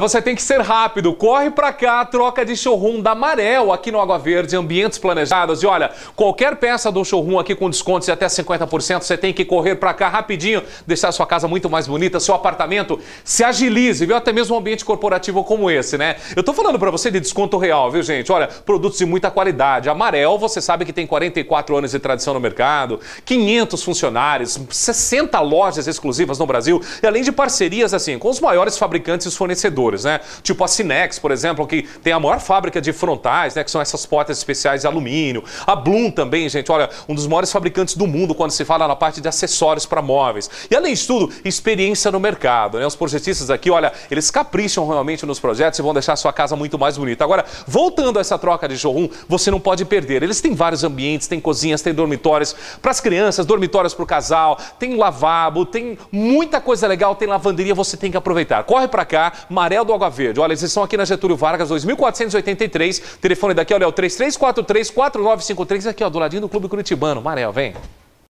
Você tem que ser rápido, corre para cá, troca de showroom da Amarel aqui no Água Verde, ambientes planejados. E olha, qualquer peça do showroom aqui com descontos de até 50%, você tem que correr para cá rapidinho, deixar sua casa muito mais bonita, seu apartamento se agilize, viu? Até mesmo um ambiente corporativo como esse, né? Eu tô falando para você de desconto real, viu, gente? Olha, produtos de muita qualidade. Amarel você sabe que tem 44 anos de tradição no mercado, 500 funcionários, 60 lojas exclusivas no Brasil, e além de parcerias assim com os maiores fabricantes e fornecedores setores, né? Tipo a Cinex, por exemplo, que tem a maior fábrica de frontais, né? Que são essas portas especiais de alumínio. A Bloom também, gente, olha, um dos maiores fabricantes do mundo quando se fala na parte de acessórios para móveis. E além de tudo, experiência no mercado, né? Os projetistas aqui, olha, eles capricham realmente nos projetos e vão deixar a sua casa muito mais bonita. Agora, voltando a essa troca de showroom, você não pode perder. Eles têm vários ambientes, têm cozinhas, têm dormitórios para as crianças, dormitórios para o casal, tem lavabo, tem muita coisa legal, tem lavanderia, você tem que aproveitar. Corre para cá, Maré do Água Verde. Olha, eles estão aqui na Getúlio Vargas, 2483. Telefone daqui, olha, é o 33434953, aqui, ó, do ladinho do Clube Curitibano. Manel, vem.